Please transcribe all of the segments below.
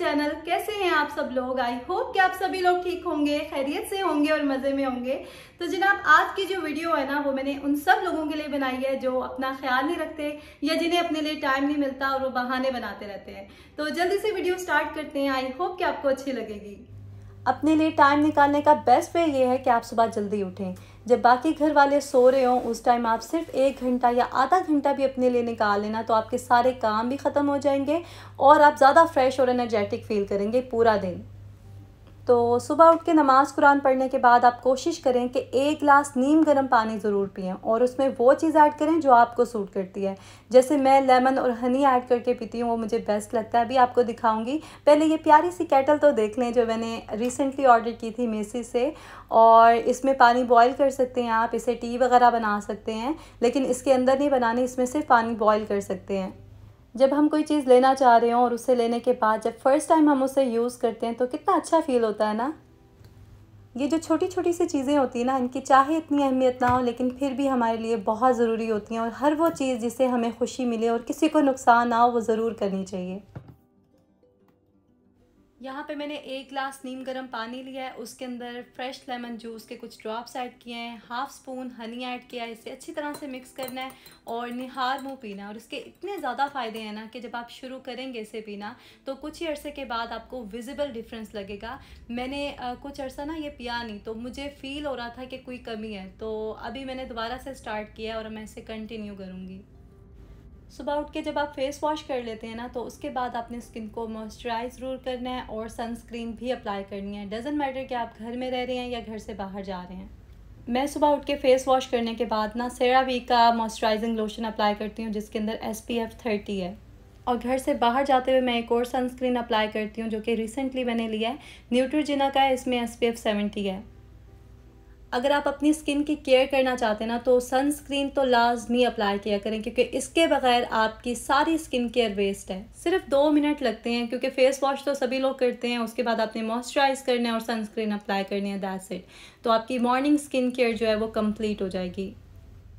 channel कैसे हैं आप सब लोग आई होप कि आप सभी लोग ठीक होंगे खैरियत से होंगे और मज़े में होंगे तो जनाब आज की जो वीडियो है ना वो मैंने उन सब लोगों के लिए बनाई है जो अपना ख्याल नहीं रखते या जिन्हें अपने लिए टाइम नहीं मिलता और वो बहाने बनाते रहते हैं तो जल्दी से वीडियो स्टार्ट करते हैं आई होप कि आपको अच्छी लगेगी अपने लिए टाइम निकालने का बेस्ट वे ये है कि आप सुबह जल्दी उठें जब बाकी घर वाले सो रहे हों उस टाइम आप सिर्फ एक घंटा या आधा घंटा भी अपने लिए निकाल लेना तो आपके सारे काम भी ख़त्म हो जाएंगे और आप ज़्यादा फ्रेश और एनर्जेटिक फील करेंगे पूरा दिन तो सुबह उठ के नमाज़ कुरान पढ़ने के बाद आप कोशिश करें कि एक गिलास नीम गर्म पानी ज़रूर पिएं और उसमें वो चीज़ ऐड करें जो आपको सूट करती है जैसे मैं लेमन और हनी ऐड करके पीती हूँ वो मुझे बेस्ट लगता है अभी आपको दिखाऊंगी पहले ये प्यारी सी कैटल तो देख लें जो मैंने रिसेंटली ऑर्डर की थी मेसी से और इसमें पानी बॉयल कर सकते हैं आप इसे टी वगैरह बना सकते हैं लेकिन इसके अंदर नहीं बनानी इसमें सिर्फ पानी बॉयल कर सकते हैं जब हम कोई चीज़ लेना चाह रहे हों और उसे लेने के बाद जब फ़र्स्ट टाइम हम उसे यूज़ करते हैं तो कितना अच्छा फील होता है ना ये जो छोटी छोटी सी चीज़ें होती हैं ना इनकी चाहे इतनी अहमियत ना हो लेकिन फिर भी हमारे लिए बहुत ज़रूरी होती हैं और हर वो चीज़ जिससे हमें खुशी मिले और किसी को नुकसान ना हो वो ज़रूर करनी चाहिए यहाँ पे मैंने एक ग्लास नीम गर्म पानी लिया है उसके अंदर फ्रेश लेमन जूस के कुछ ड्रॉप्स ऐड किए हैं हाफ स्पून हनी ऐड किया है इसे अच्छी तरह से मिक्स करना है और निहार मुँह पीना है और इसके इतने ज़्यादा फ़ायदे हैं ना कि जब आप शुरू करेंगे इसे पीना तो कुछ ही अरसे के बाद आपको विजिबल डिफरेंस लगेगा मैंने कुछ अर्सा ना ये पिया नहीं तो मुझे फ़ील हो रहा था कि कोई कमी है तो अभी मैंने दोबारा से स्टार्ट किया और मैं इसे कंटिन्यू करूँगी सुबह उठ के जब आप फेस वॉश कर लेते हैं ना तो उसके बाद आपने स्किन को मॉइस्चराइज ज़रूर करना है और सनस्क्रीन भी अप्लाई करनी है डजेंट मैटर कि आप घर में रह रहे हैं या घर से बाहर जा रहे हैं मैं सुबह उठ के फेस वॉश करने के बाद ना सेरा वी का मॉइस्चराइजिंग लोशन अप्लाई करती हूँ जिसके अंदर एस पी एफ़ थर्टी है और घर से बाहर जाते हुए मैं एक और सनस्क्रीन अप्लाई करती हूँ जो कि रिसेंटली मैंने लिया है न्यूट्रोजिना का है इसमें एस पी एफ़ सेवेंटी है अगर आप अपनी स्किन की केयर करना चाहते हैं ना तो सनस्क्रीन तो लाजमी अप्लाई किया करें क्योंकि इसके बगैर आपकी सारी स्किन केयर वेस्ट है सिर्फ दो मिनट लगते हैं क्योंकि फेस वॉश तो सभी लोग करते हैं उसके बाद आपने मॉइस्चराइज करना है और सनस्क्रीन अप्लाई करनी है दैट्स इट तो आपकी मॉर्निंग स्किन केयर जो है वो कम्प्लीट हो जाएगी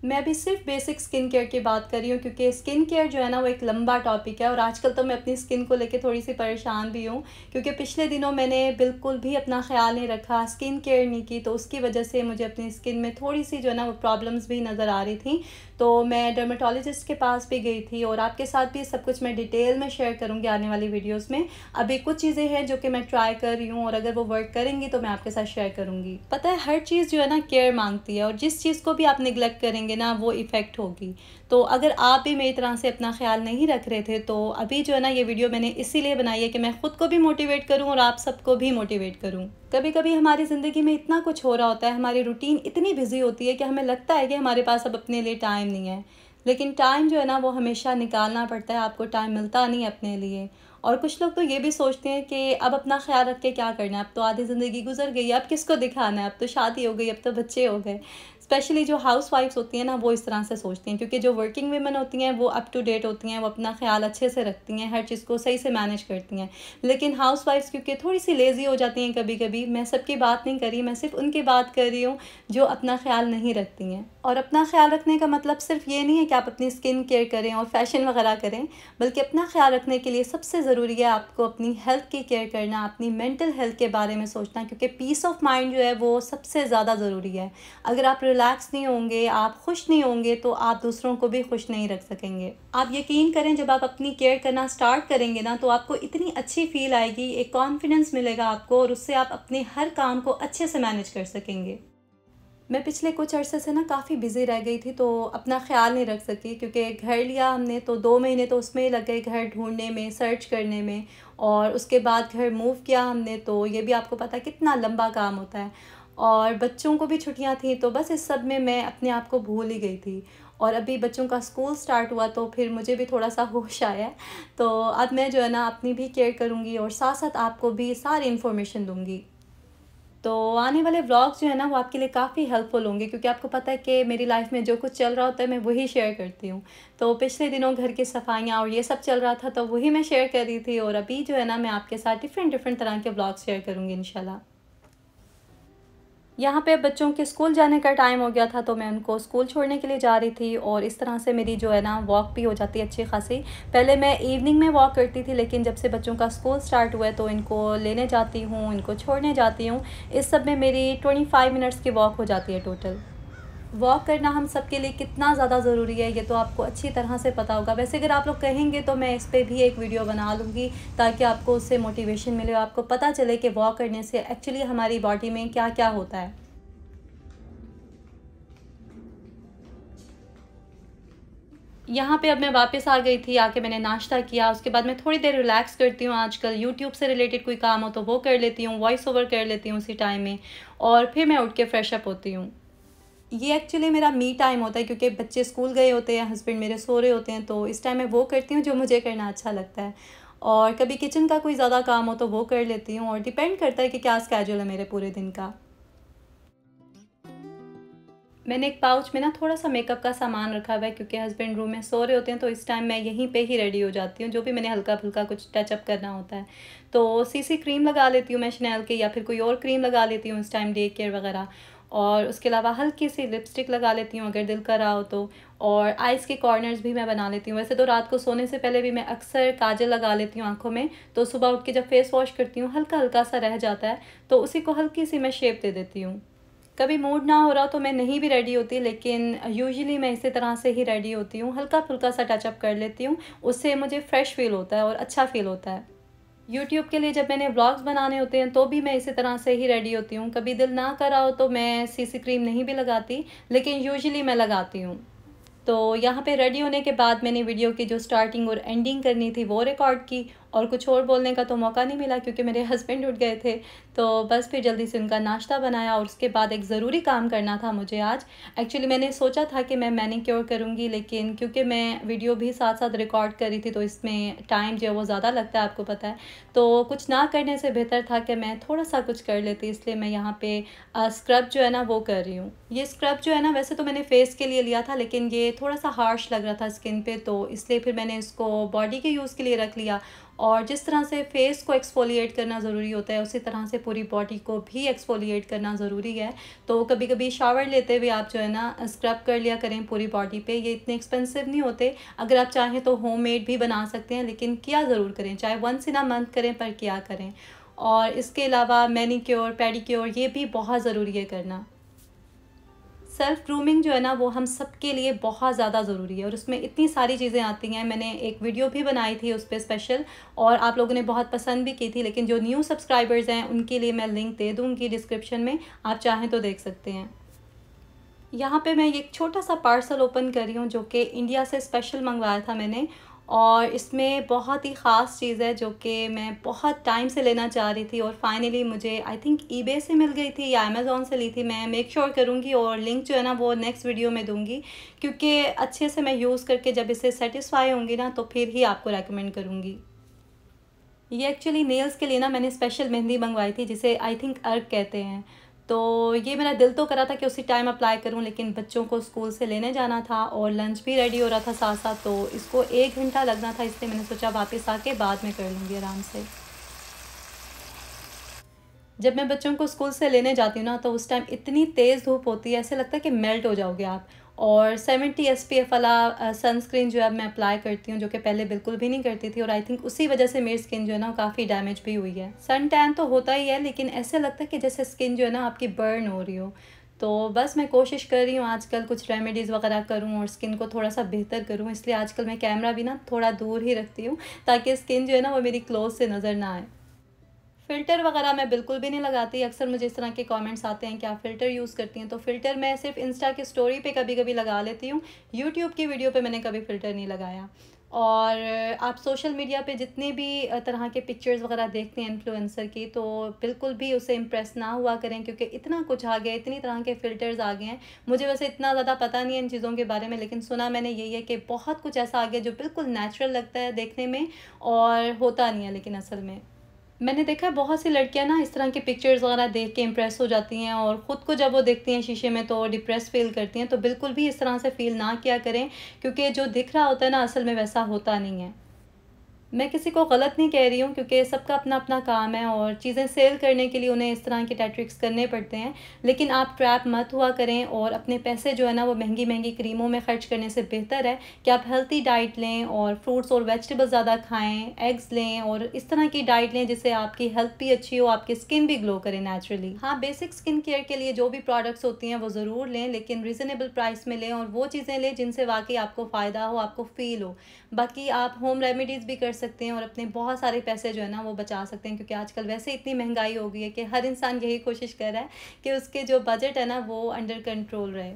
मैं भी सिर्फ बेसिक स्किन केयर की बात कर रही हूँ क्योंकि स्किन केयर जो है ना वो एक लंबा टॉपिक है और आजकल तो मैं अपनी स्किन को लेके थोड़ी सी परेशान भी हूँ क्योंकि पिछले दिनों मैंने बिल्कुल भी अपना ख्याल नहीं रखा स्किन केयर नहीं की तो उसकी वजह से मुझे अपनी स्किन में थोड़ी सी जो है ना वो प्रॉब्लम्स भी नज़र आ रही थी तो मैं डर्माटोलॉजिस्ट के पास भी गई थी और आपके साथ भी सब कुछ मैं डिटेल में शेयर करूँगी आने वाली वीडियोज़ में अभी कुछ चीज़ें हैं जो कि मैं ट्राई कर रही हूँ और अगर वो वर्क करेंगी तो मैं आपके साथ शेयर करूँगी पता है हर चीज़ जो है ना केयर मांगती है और जिस चीज़ को भी आप निगलेक्ट करेंगे जाएंगे ना वो इफ़ेक्ट होगी तो अगर आप भी मेरी तरह से अपना ख्याल नहीं रख रहे थे तो अभी जो है ना ये वीडियो मैंने इसीलिए बनाई है कि मैं ख़ुद को भी मोटिवेट करूं और आप सबको भी मोटिवेट करूं कभी कभी हमारी ज़िंदगी में इतना कुछ हो रहा होता है हमारी रूटीन इतनी बिजी होती है कि हमें लगता है कि हमारे पास अब अपने लिए टाइम नहीं है लेकिन टाइम जो है ना वो हमेशा निकालना पड़ता है आपको टाइम मिलता नहीं अपने लिए और कुछ लोग तो ये भी सोचते हैं कि अब अपना ख्याल रख के क्या करना है अब तो आधी ज़िंदगी गुजर गई अब किसको दिखाना है अब तो शादी हो गई अब तो बच्चे हो गए स्पेशली जो हाउस वाइफ्स होती हैं ना वो इस तरह से सोचती हैं क्योंकि जो वर्किंग वीमेन होती हैं वो अप टू डेट होती हैं वो अपना ख्याल अच्छे से रखती हैं हर चीज़ को सही से मैनेज करती हैं लेकिन हाउस वाइफ्स क्योंकि थोड़ी सी लेज़ी हो जाती हैं कभी कभी मैं सबकी बात नहीं करी मैं सिर्फ उनकी बात कर रही हूँ जो अपना ख्याल नहीं रखती हैं और अपना ख्याल रखने का मतलब सिर्फ ये नहीं है कि आप अपनी स्किन केयर करें और फैशन वगैरह करें बल्कि अपना ख्याल रखने के लिए सबसे ज़रूरी है आपको अपनी हेल्थ की केयर करना अपनी मेंटल हेल्थ के बारे में सोचना क्योंकि पीस ऑफ माइंड जो है वो सबसे ज़्यादा ज़रूरी है अगर आप रिल रिलैक्स नहीं होंगे आप खुश नहीं होंगे तो आप दूसरों को भी खुश नहीं रख सकेंगे आप यकीन करें जब आप अपनी केयर करना स्टार्ट करेंगे ना तो आपको इतनी अच्छी फील आएगी एक कॉन्फिडेंस मिलेगा आपको और उससे आप अपने हर काम को अच्छे से मैनेज कर सकेंगे मैं पिछले कुछ अरसे से ना काफ़ी बिज़ी रह गई थी तो अपना ख्याल नहीं रख सकी क्योंकि घर लिया हमने तो दो महीने तो उसमें ही लग गए घर ढूंढने में सर्च करने में और उसके बाद घर मूव किया हमने तो ये भी आपको पता कितना लंबा काम होता है और बच्चों को भी छुट्टियाँ थी तो बस इस सब में मैं अपने आप को भूल ही गई थी और अभी बच्चों का स्कूल स्टार्ट हुआ तो फिर मुझे भी थोड़ा सा होश आया तो अब मैं जो है ना अपनी भी केयर करूँगी और साथ साथ आपको भी सारी इन्फॉर्मेशन दूँगी तो आने वाले व्लॉग्स जो है ना वो आपके लिए काफ़ी हेल्पफुल होंगे क्योंकि आपको पता है कि मेरी लाइफ में जो कुछ चल रहा होता है मैं वही शेयर करती हूँ तो पिछले दिनों घर की सफाइयाँ और ये सब चल रहा था तो वही मैं शेयर कर रही थी और अभी जो है ना मैं आपके साथ डिफरेंट डिफरेंट तरह के ब्लॉग्स शेयर करूँगी इनशाला यहाँ पे बच्चों के स्कूल जाने का टाइम हो गया था तो मैं उनको स्कूल छोड़ने के लिए जा रही थी और इस तरह से मेरी जो है ना वॉक भी हो जाती है अच्छी खासी पहले मैं इवनिंग में वॉक करती थी लेकिन जब से बच्चों का स्कूल स्टार्ट हुआ है तो इनको लेने जाती हूँ इनको छोड़ने जाती हूँ इस सब में मेरी ट्वेंटी फाइव मिनट्स की वॉक हो जाती है टोटल वॉक करना हम सब के लिए कितना ज़्यादा ज़रूरी है ये तो आपको अच्छी तरह से पता होगा वैसे अगर आप लोग कहेंगे तो मैं इस पर भी एक वीडियो बना लूँगी ताकि आपको उससे मोटिवेशन मिले और आपको पता चले कि वॉक करने से एक्चुअली हमारी बॉडी में क्या क्या होता है यहाँ पे अब मैं वापस आ गई थी आके मैंने नाश्ता किया उसके बाद मैं थोड़ी देर रिलैक्स करती हूँ आजकल यूट्यूब से रिलेटेड कोई काम हो तो वो कर लेती हूँ वॉइस ओवर कर लेती हूँ उसी टाइम में और फिर मैं उठ के फ्रेश अप होती हूँ ये एक्चुअली मेरा मी टाइम होता है क्योंकि बच्चे स्कूल गए होते हैं हस्बैंड मेरे सो रहे होते हैं तो इस टाइम मैं वो करती हूँ जो मुझे करना अच्छा लगता है और कभी किचन का कोई ज़्यादा काम हो तो वो कर लेती हूँ और डिपेंड करता है कि क्या स्कैजल है मेरे पूरे दिन का मैंने एक पाउच में ना थोड़ा सा मेकअप का सामान रखा हुआ है क्योंकि हस्बैंड रूम में सो रहे होते हैं तो इस टाइम मैं यहीं पे ही रेडी हो जाती हूँ जो भी मैंने हल्का फुल्का कुछ टचअप करना होता है तो सीसी क्रीम लगा लेती हूँ मैं शनैल की या फिर कोई और क्रीम लगा लेती हूँ इस टाइम डे केयर वगैरह और उसके अलावा हल्की सी लिपस्टिक लगा लेती हूँ अगर दिल कर रहा हो तो और आइज़ के कॉर्नर्स भी मैं बना लेती हूँ वैसे तो रात को सोने से पहले भी मैं अक्सर काजल लगा लेती हूँ आँखों में तो सुबह उठ के जब फेस वॉश करती हूँ हल्का हल्का सा रह जाता है तो उसी को हल्की सी मैं शेप दे देती हूँ कभी मूड ना हो रहा तो मैं नहीं भी रेडी होती लेकिन यूजुअली मैं इसी तरह से ही रेडी होती हूँ हल्का फुल्का सा टचअप कर लेती हूँ उससे मुझे फ्रेश फील होता है और अच्छा फील होता है यूट्यूब के लिए जब मैंने ब्लॉग्स बनाने होते हैं तो भी मैं इसी तरह से ही रेडी होती हूँ कभी दिल ना करा हो तो मैं सीसी क्रीम नहीं भी लगाती लेकिन यूजली मैं लगाती हूँ तो यहाँ पे रेडी होने के बाद मैंने वीडियो की जो स्टार्टिंग और एंडिंग करनी थी वो रिकॉर्ड की और कुछ और बोलने का तो मौका नहीं मिला क्योंकि मेरे हस्बैंड उठ गए थे तो बस फिर जल्दी से उनका नाश्ता बनाया और उसके बाद एक ज़रूरी काम करना था मुझे आज एक्चुअली मैंने सोचा था कि मैं क्योर करूँगी लेकिन क्योंकि मैं वीडियो भी साथ साथ रिकॉर्ड कर रही थी तो इसमें टाइम जो है वो ज़्यादा लगता है आपको पता है तो कुछ ना करने से बेहतर था कि मैं थोड़ा सा कुछ कर लेती इसलिए मैं यहाँ पे स्क्रब जो है ना वो कर रही हूँ ये स्क्रब जो है ना वैसे तो मैंने फेस के लिए लिया था लेकिन ये थोड़ा सा हार्श लग रहा था स्किन पर तो इसलिए फिर मैंने इसको बॉडी के यूज़ के लिए रख लिया और जिस तरह से फेस को एक्सफोलिएट करना ज़रूरी होता है उसी तरह से पूरी बॉडी को भी एक्सफोलिएट करना ज़रूरी है तो कभी कभी शावर लेते हुए आप जो है ना स्क्रब कर लिया करें पूरी बॉडी पे ये इतने एक्सपेंसिव नहीं होते अगर आप चाहें तो होम भी बना सकते हैं लेकिन किया ज़रूर करें चाहे वंस इन अ मंथ करें पर किया करें और इसके अलावा मैनिक्योर पेडिक्योर ये भी बहुत ज़रूरी है करना सेल्फ ग्रूमिंग जो है ना वो हम सब के लिए बहुत ज़्यादा ज़रूरी है और उसमें इतनी सारी चीज़ें आती हैं मैंने एक वीडियो भी बनाई थी उस पर स्पेशल और आप लोगों ने बहुत पसंद भी की थी लेकिन जो न्यू सब्सक्राइबर्स हैं उनके लिए मैं लिंक दे दूँगी डिस्क्रिप्शन में आप चाहें तो देख सकते हैं यहाँ पे मैं एक छोटा सा पार्सल ओपन कर रही हूँ जो कि इंडिया से स्पेशल मंगवाया था मैंने और इसमें बहुत ही ख़ास चीज़ है जो कि मैं बहुत टाइम से लेना चाह रही थी और फाइनली मुझे आई थिंक ई से मिल गई थी या अमेज़ोन से ली थी मैं मेक श्योर sure करूँगी और लिंक जो है ना वो नेक्स्ट वीडियो में दूँगी क्योंकि अच्छे से मैं यूज़ करके जब इसे सेटिस्फाई होंगी ना तो फिर ही आपको रेकमेंड करूँगी ये एक्चुअली नेल्स के लिए ना मैंने स्पेशल मेहंदी मंगवाई थी जिसे आई थिंक अर्क कहते हैं तो ये मेरा दिल तो करा था कि उसी टाइम अप्लाई करूँ लेकिन बच्चों को स्कूल से लेने जाना था और लंच भी रेडी हो रहा था साथ साथ तो इसको एक घंटा लगना था इसलिए मैंने सोचा वापस आके बाद में कर लूँगी आराम से जब मैं बच्चों को स्कूल से लेने जाती हूँ ना तो उस टाइम इतनी तेज़ धूप होती है ऐसे लगता है कि मेल्ट हो जाओगे आप और सेवेंटी एस पी एफ वाला सनस्क्रीन जो है मैं अप्लाई करती हूँ जो कि पहले बिल्कुल भी नहीं करती थी और आई थिंक उसी वजह से मेरी स्किन जो है ना काफ़ी डैमेज भी हुई है सन टैन तो होता ही है लेकिन ऐसे लगता है कि जैसे स्किन जो है ना आपकी बर्न हो रही हो तो बस मैं कोशिश कर रही हूँ आजकल कुछ रेमेडीज़ वगैरह करूँ और स्किन को थोड़ा सा बेहतर करूँ इसलिए आजकल मैं कैमरा भी ना थोड़ा दूर ही रखती हूँ ताकि स्किन जो है ना वो मेरी क्लोज से नज़र ना आए फ़िल्टर वगैरह मैं बिल्कुल भी नहीं लगाती अक्सर मुझे इस तरह के कमेंट्स आते हैं कि आप फ़िल्टर यूज़ करती हैं तो फ़िल्टर मैं सिर्फ इंस्टा की स्टोरी पे कभी कभी लगा लेती हूँ यूट्यूब की वीडियो पे मैंने कभी फ़िल्टर नहीं लगाया और आप सोशल मीडिया पे जितने भी तरह के पिक्चर्स वगैरह देखते हैं इन्फ्लुएंसर की तो बिल्कुल भी उसे इम्प्रेस ना हुआ करें क्योंकि इतना कुछ आ गया इतनी तरह के फ़िल्टर्स आ गए हैं मुझे वैसे इतना ज़्यादा पता नहीं है इन चीज़ों के बारे में लेकिन सुना मैंने यही है कि बहुत कुछ ऐसा आ गया जो बिल्कुल नेचुरल लगता है देखने में और होता नहीं है लेकिन असल में मैंने देखा है बहुत सी लड़कियां ना इस तरह के पिक्चर्स वगैरह देख के इम्प्रेस हो जाती हैं और ख़ुद को जब वो देखती हैं शीशे में तो डिप्रेस फील करती हैं तो बिल्कुल भी इस तरह से फ़ील ना किया करें क्योंकि जो दिख रहा होता है ना असल में वैसा होता नहीं है मैं किसी को गलत नहीं कह रही हूँ क्योंकि सबका अपना अपना काम है और चीज़ें सेल करने के लिए उन्हें इस तरह के टैट्रिक्स करने पड़ते हैं लेकिन आप ट्रैप मत हुआ करें और अपने पैसे जो है ना वो महंगी महंगी क्रीमों में खर्च करने से बेहतर है कि आप हेल्थी डाइट लें और फ्रूट्स और वेजिटेबल ज़्यादा खाएँ एग्स लें और इस तरह की डाइट लें जिससे आपकी हेल्थ भी अच्छी हो आपकी स्किन भी ग्लो करें नेचुरली हाँ बेसिक स्किन केयर के लिए जो भी प्रोडक्ट्स होती हैं वो ज़रूर लें लेकिन रिजनेबल प्राइस में लें और वो चीज़ें लें जिनसे वाकई आपको फ़ायदा हो आपको फील हो बाकी आप होम रेमिडीज़ भी कर सकते हैं और अपने बहुत सारे पैसे जो है ना वो बचा सकते हैं क्योंकि आजकल वैसे इतनी महंगाई हो गई है कि हर इंसान यही कोशिश कर रहा है कि उसके जो बजट है ना वो अंडर कंट्रोल रहे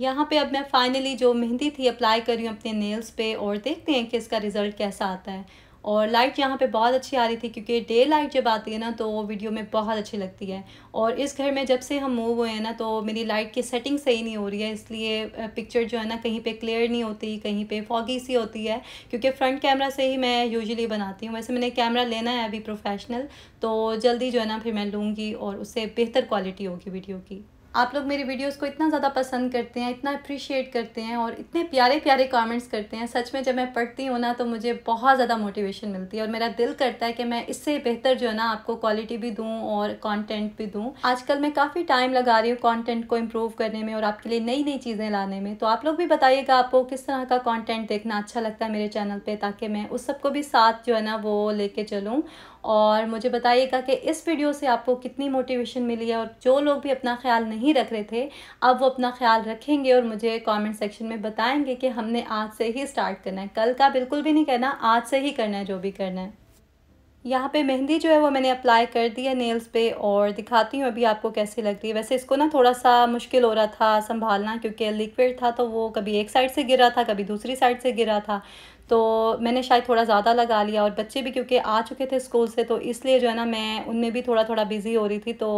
यहाँ पे अब मैं फाइनली जो मेहंदी थी अप्लाई कर रही हूँ अपने नेल्स पे और देखते हैं कि इसका रिज़ल्ट कैसा आता है और लाइट यहाँ पे बहुत अच्छी आ रही थी क्योंकि डे लाइट जब आती है ना तो वीडियो में बहुत अच्छी लगती है और इस घर में जब से हम मूव हुए हैं ना तो मेरी लाइट की सेटिंग सही नहीं हो रही है इसलिए पिक्चर जो है ना कहीं पे क्लियर नहीं होती कहीं पे फॉगी सी होती है क्योंकि फ्रंट कैमरा से ही मैं यूजली बनाती हूँ वैसे मैंने कैमरा लेना है अभी प्रोफेशनल तो जल्दी जो है ना फिर मैं लूँगी और उससे बेहतर क्वालिटी होगी वीडियो की आप लोग मेरी वीडियोस को इतना ज़्यादा पसंद करते हैं इतना अप्रिशिएट करते हैं और इतने प्यारे प्यारे कमेंट्स करते हैं सच में जब मैं पढ़ती हूँ ना तो मुझे बहुत ज़्यादा मोटिवेशन मिलती है और मेरा दिल करता है कि मैं इससे बेहतर जो है ना आपको क्वालिटी भी दूँ और कॉन्टेंट भी दूँ आजकल मैं काफ़ी टाइम लगा रही हूँ कॉन्टेंट को इम्प्रूव करने में और आपके लिए नई नई चीज़ें लाने में तो आप लोग भी बताइएगा आपको किस तरह का कॉन्टेंट देखना अच्छा लगता है मेरे चैनल पर ताकि मैं उस सबको भी साथ जो है ना वो लेके चलूँ और मुझे बताइएगा कि इस वीडियो से आपको कितनी मोटिवेशन मिली है और जो लोग भी अपना ख्याल नहीं रख रहे थे अब वो अपना ख्याल रखेंगे और मुझे कमेंट सेक्शन में बताएंगे कि हमने आज से ही स्टार्ट करना है कल का बिल्कुल भी नहीं करना आज से ही करना है जो भी करना है यहाँ पे मेहंदी जो है वो मैंने अप्लाई कर दी है नेल्स पे और दिखाती हूँ अभी आपको कैसी लग रही है वैसे इसको ना थोड़ा सा मुश्किल हो रहा था संभालना क्योंकि लिक्विड था तो वो कभी एक साइड से गिर रहा था कभी दूसरी साइड से गिर रहा था तो मैंने शायद थोड़ा ज़्यादा लगा लिया और बच्चे भी क्योंकि आ चुके थे स्कूल से तो इसलिए जो है ना मैं उनमें भी थोड़ा थोड़ा बिज़ी हो रही थी तो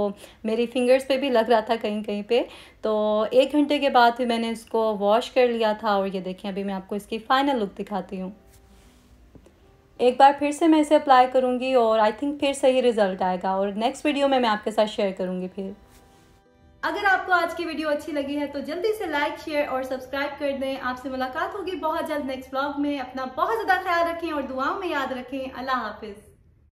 मेरी फिंगर्स पे भी लग रहा था कहीं कहीं पे तो एक घंटे के बाद फिर मैंने इसको वॉश कर लिया था और ये देखें अभी मैं आपको इसकी फ़ाइनल लुक दिखाती हूँ एक बार फिर से मैं इसे अप्लाई करूँगी और आई थिंक फिर सही रिज़ल्ट आएगा और नेक्स्ट वीडियो में मैं आपके साथ शेयर करूँगी फिर अगर आपको आज की वीडियो अच्छी लगी है तो जल्दी से लाइक शेयर और सब्सक्राइब कर दें आपसे मुलाकात होगी बहुत जल्द नेक्स्ट ब्लॉग में अपना बहुत ज्यादा ख्याल रखें और दुआओं में याद रखें अल्लाह हाफिज़